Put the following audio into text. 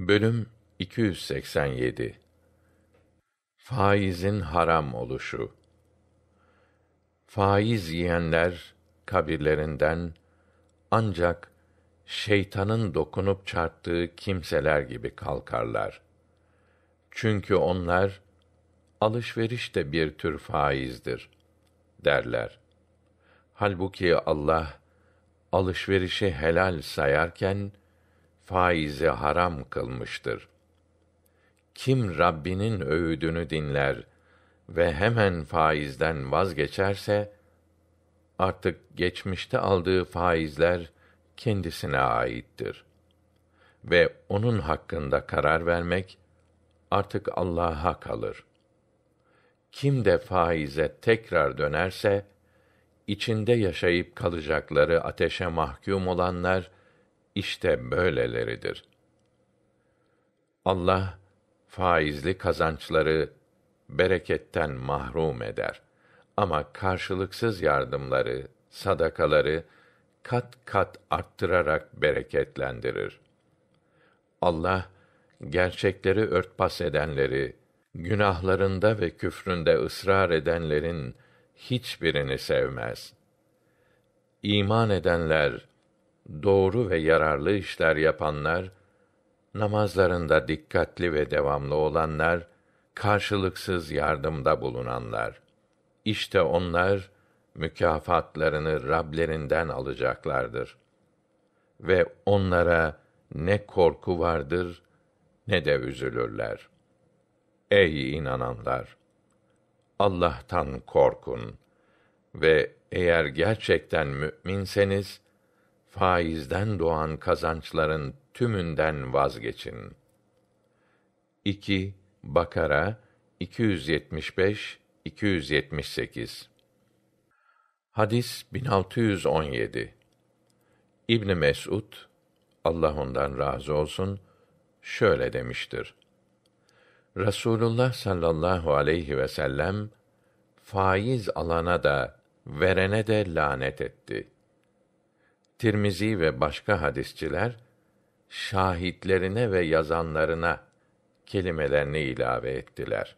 Bölüm 287 Faizin haram oluşu Faiz yiyenler kabirlerinden ancak şeytanın dokunup çarptığı kimseler gibi kalkarlar. Çünkü onlar alışveriş de bir tür faizdir derler. Halbuki Allah alışverişi helal sayarken faizi haram kılmıştır. Kim Rabbinin öğüdünü dinler ve hemen faizden vazgeçerse artık geçmişte aldığı faizler kendisine aittir ve onun hakkında karar vermek artık Allah'a kalır. Kim de faize tekrar dönerse içinde yaşayıp kalacakları ateşe mahkum olanlar işte böyleleridir. Allah faizli kazançları bereketten mahrum eder ama karşılıksız yardımları, sadakaları kat kat arttırarak bereketlendirir. Allah gerçekleri örtbas edenleri, günahlarında ve küfründe ısrar edenlerin hiçbirini sevmez. İman edenler doğru ve yararlı işler yapanlar, namazlarında dikkatli ve devamlı olanlar, karşılıksız yardımda bulunanlar. İşte onlar mükafatlarını Rablerinden alacaklardır. Ve onlara ne korku vardır ne de üzülürler. Ey inananlar! Allah'tan korkun ve eğer gerçekten müminseniz faizden doğan kazançların tümünden vazgeçin. 2 Bakara 275 278 Hadis 1617 İbn Mesud Allah ondan razı olsun şöyle demiştir. Rasulullah sallallahu aleyhi ve sellem faiz alana da verene de lanet etti.'' Tirmizi ve başka hadisçiler şahitlerine ve yazanlarına kelimelerini ilave ettiler.